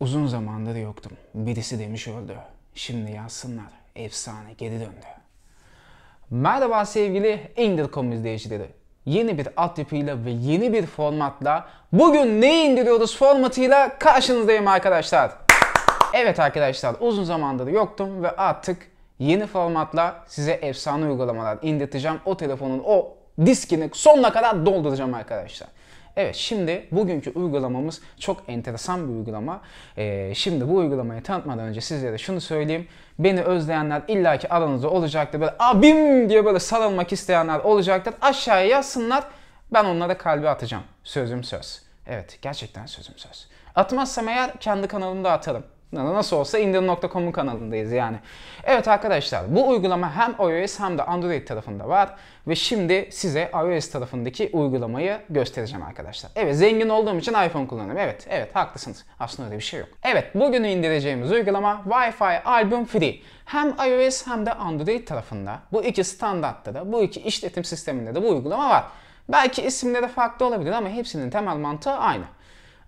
Uzun zamandır yoktum. Birisi demiş öldü. Şimdi yazsınlar. Efsane geri döndü. Merhaba sevgili Indircom izleyicileri. Yeni bir altyapıyla ve yeni bir formatla bugün ne indiriyoruz formatıyla karşınızdayım arkadaşlar. Evet arkadaşlar uzun zamandır yoktum ve artık yeni formatla size efsane uygulamalar indirteceğim. O telefonun o diskini sonuna kadar dolduracağım arkadaşlar. Evet şimdi bugünkü uygulamamız çok enteresan bir uygulama. Ee, şimdi bu uygulamayı tanıtmadan önce sizlere şunu söyleyeyim. Beni özleyenler illaki aranızda olacaktır. Böyle abim diye böyle sarılmak isteyenler olacaktır. Aşağıya yazsınlar. Ben onlara kalbi atacağım. Sözüm söz. Evet gerçekten sözüm söz. Atmazsam eğer kendi kanalımda atarım. Nasıl olsa indir.com'un kanalındayız yani. Evet arkadaşlar bu uygulama hem iOS hem de Android tarafında var. Ve şimdi size iOS tarafındaki uygulamayı göstereceğim arkadaşlar. Evet zengin olduğum için iPhone kullanıyorum. Evet evet haklısınız. Aslında öyle bir şey yok. Evet bugün indireceğimiz uygulama Wi-Fi Album Free. Hem iOS hem de Android tarafında bu iki standartta da bu iki işletim sisteminde de bu uygulama var. Belki isimleri farklı olabilir ama hepsinin temel mantığı aynı.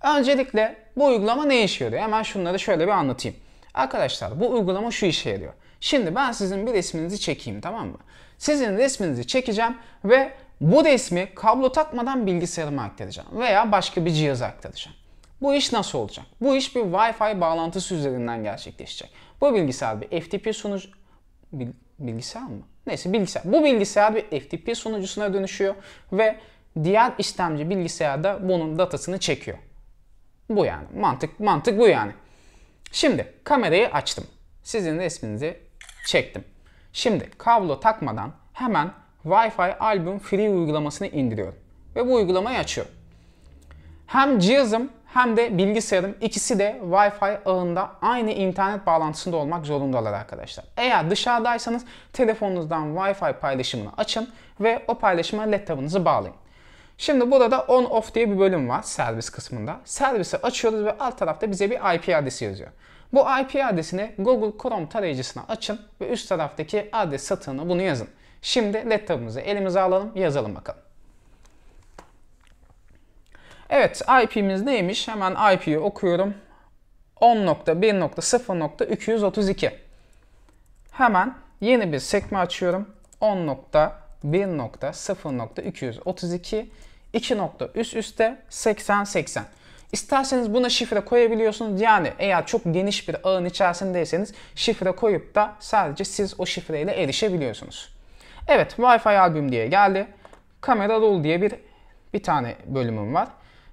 Öncelikle bu uygulama ne işe yarıyor? Hemen şunları şöyle bir anlatayım. Arkadaşlar bu uygulama şu işe yarıyor. Şimdi ben sizin bir resminizi çekeyim tamam mı? Sizin resminizi çekeceğim ve bu resmi kablo takmadan bilgisayarıma aktaracağım veya başka bir cihaza aktaracağım. Bu iş nasıl olacak? Bu iş bir Wi-Fi bağlantısı üzerinden gerçekleşecek. Bu bilgisayar bir FTP sunucu... Bil... Bilgisayar mı? Neyse bilgisayar. Bu bilgisayar bir FTP sunucusuna dönüşüyor ve diğer istemci bilgisayarda bunun datasını çekiyor. Bu yani. Mantık mantık bu yani. Şimdi kamerayı açtım. Sizin resminizi çektim. Şimdi kablo takmadan hemen Wi-Fi Album Free uygulamasını indiriyorum. Ve bu uygulamayı açıyorum. Hem cihazım hem de bilgisayarım ikisi de Wi-Fi ağında aynı internet bağlantısında olmak zorundalar arkadaşlar. Eğer dışarıdaysanız telefonunuzdan Wi-Fi paylaşımını açın ve o paylaşıma laptopunuzu bağlayın. Şimdi burada da on off diye bir bölüm var servis kısmında. Servisi açıyoruz ve alt tarafta bize bir IP adresi yazıyor. Bu IP adresini Google Chrome tarayıcısına açın ve üst taraftaki adres satırına bunu yazın. Şimdi led elimize alalım yazalım bakalım. Evet IP'miz neymiş? Hemen IP'yi okuyorum. 10.1.0.232 Hemen yeni bir sekme açıyorum. 10.1.0.232 2 nokta üst üste 80-80. İsterseniz buna şifre koyabiliyorsunuz. Yani eğer çok geniş bir ağın içerisindeyseniz şifre koyup da sadece siz o şifreyle erişebiliyorsunuz. Evet Wi-Fi albüm diye geldi. Kamera roll diye bir bir tane bölümüm var.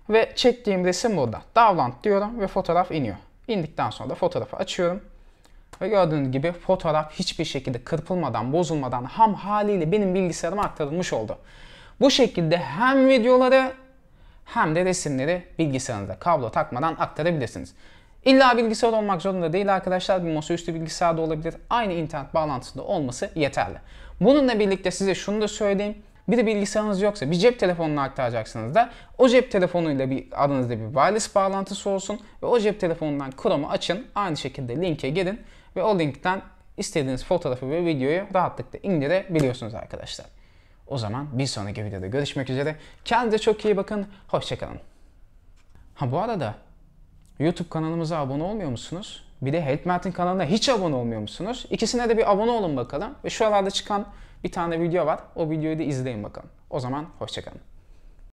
Ve çektiğim resim burada. Download diyorum ve fotoğraf iniyor. İndikten sonra da fotoğrafı açıyorum. Ve gördüğünüz gibi fotoğraf hiçbir şekilde kırpılmadan, bozulmadan ham haliyle benim bilgisayarıma aktarılmış oldu. Bu şekilde hem videoları hem de resimleri bilgisayarınıza kablo takmadan aktarabilirsiniz. İlla bilgisayar olmak zorunda değil arkadaşlar. Bir masaüstü bilgisayar da olabilir. Aynı internet bağlantısında olması yeterli. Bununla birlikte size şunu da söyleyeyim. Bir de bilgisayarınız yoksa bir cep telefonuna aktaracaksınız da o cep telefonuyla bir adınızda bir wireless bağlantısı olsun ve o cep telefonundan Chrome'u açın. Aynı şekilde linke girin ve o linkten istediğiniz fotoğrafı ve videoyu rahatlıkla indirebiliyorsunuz arkadaşlar. O zaman bir sonraki videoda görüşmek üzere. Kendinize çok iyi bakın. Hoşçakalın. Ha bu arada YouTube kanalımıza abone olmuyor musunuz? Bir de Help Martin kanalına hiç abone olmuyor musunuz? İkisine de bir abone olun bakalım. Ve şu aralarda çıkan bir tane video var. O videoyu da izleyin bakalım. O zaman hoşçakalın.